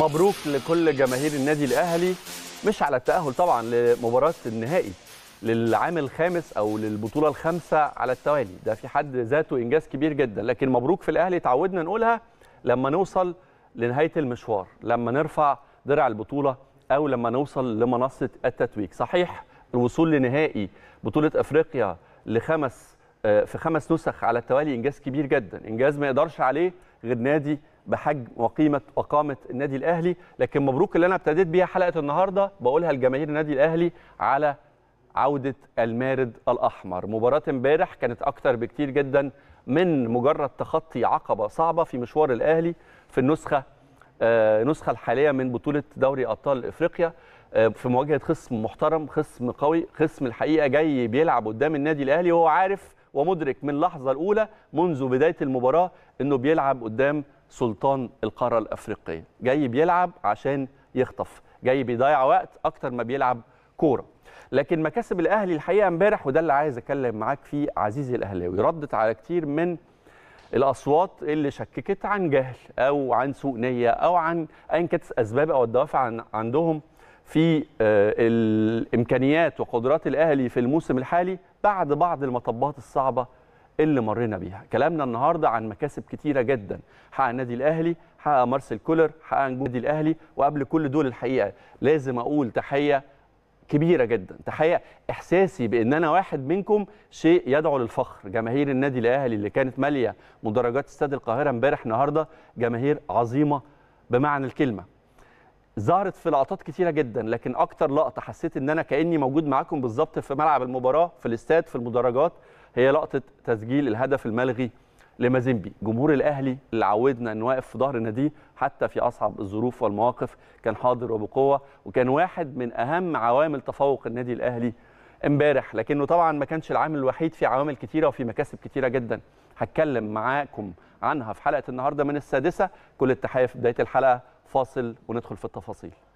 مبروك لكل جماهير النادي الاهلي مش على التاهل طبعا لمباراه النهائي للعام الخامس او للبطوله الخامسه على التوالي ده في حد ذاته انجاز كبير جدا لكن مبروك في الاهلي تعودنا نقولها لما نوصل لنهايه المشوار لما نرفع درع البطوله او لما نوصل لمنصه التتويج صحيح الوصول لنهائي بطوله افريقيا لخمس آه، في خمس نسخ على التوالي انجاز كبير جدا انجاز ما يقدرش عليه غير نادي بحجم وقيمه وقامه النادي الاهلي لكن مبروك اللي انا ابتديت بيها حلقه النهارده بقولها لجماهير النادي الاهلي على عوده المارد الاحمر مباراه امبارح كانت اكتر بكتير جدا من مجرد تخطي عقبه صعبه في مشوار الاهلي في النسخه آه، النسخه الحاليه من بطوله دوري ابطال افريقيا آه، في مواجهه خصم محترم خصم قوي خصم الحقيقه جاي بيلعب قدام النادي الاهلي وهو عارف ومدرك من اللحظه الاولى منذ بدايه المباراه انه بيلعب قدام سلطان القاره الافريقيه جاي بيلعب عشان يخطف جاي بيضيع وقت اكتر ما بيلعب كوره لكن مكاسب الاهلي الحقيقه امبارح وده اللي عايز اتكلم معاك فيه عزيزي الاهلاوي ردت على كتير من الاصوات اللي شككت عن جهل او عن سوء نيه او عن ايا كانت أسباب او الدوافع عن عندهم في آه، الامكانيات وقدرات الاهلي في الموسم الحالي بعد بعض المطبات الصعبه اللي مرينا بيها كلامنا النهارده عن مكاسب كتيره جدا حقق النادي الاهلي حقق مارسيل كولر حقق نجوم النادي الاهلي وقبل كل دول الحقيقه لازم اقول تحيه كبيره جدا تحيه احساسي بان انا واحد منكم شيء يدعو للفخر جماهير النادي الاهلي اللي كانت ماليه مدرجات استاد القاهره امبارح النهارده جماهير عظيمه بمعنى الكلمه ظهرت في لقطات كتيره جدا لكن اكتر لقطه حسيت ان انا كاني موجود معاكم بالظبط في ملعب المباراه في الاستاد في المدرجات هي لقطه تسجيل الهدف الملغي لمازيمبي جمهور الاهلي اللي عودنا ان واقف في ظهر ناديه حتى في اصعب الظروف والمواقف كان حاضر وبقوه وكان واحد من اهم عوامل تفوق النادي الاهلي امبارح لكنه طبعا ما كانش العامل الوحيد في عوامل كتيره وفي مكاسب كتيره جدا هتكلم معاكم عنها في حلقه النهارده من السادسه كل التحيه في بدايه الحلقه فاصل وندخل في التفاصيل